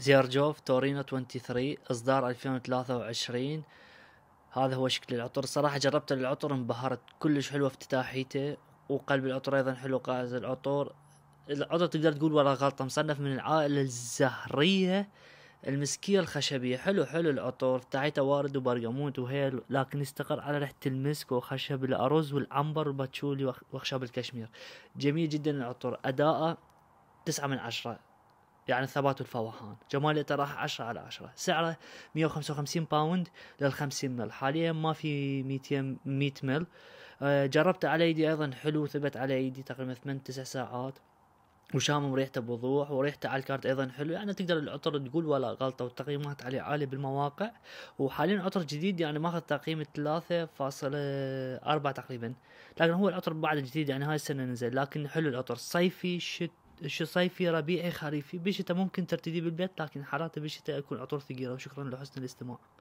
زيرجوف تورينو 23 اصدار 2023 هذا هو شكل العطر صراحة جربت العطر انبهرت كلش حلوة افتتاحيته وقلب العطر ايضا حلو قائز العطور العطر تقدر تقول ولا غلطة مصنف من العائلة الزهرية المسكية الخشبية حلو حلو العطور افتتاحيته وارد وبرقموت وهيل لكن استقر على ريحة المسك وخشب الأرز والعنبر والباتشولي وخشب الكشمير جميل جدا العطور أداءه تسعة من عشرة يعني الثبات والفوهان جمال الاطراح 10 على 10 سعره 155 باوند لل 50 مل حاليا ما في 200 100 مل آه، جربته على ايدي ايضا حلو ثبت على ايدي تقريبا 8 9 ساعات وشامم ريحته بوضوح وريحته على الكارت ايضا حلو يعني تقدر العطر تقول ولا غلطه والتقييمات عليه عاليه بالمواقع وحاليا عطر جديد يعني ماخذ تقييم 3.4 آه، تقريبا لكن هو العطر بعد جديد يعني هاي السنه نزل لكن حلو العطر صيفي شت شي صيفي ربيعي خريفي بالشتاء ممكن ترتدي بالبيت لكن حرارته بالشتاء يكون عطور ثقيله وشكرا لحسن الاستماع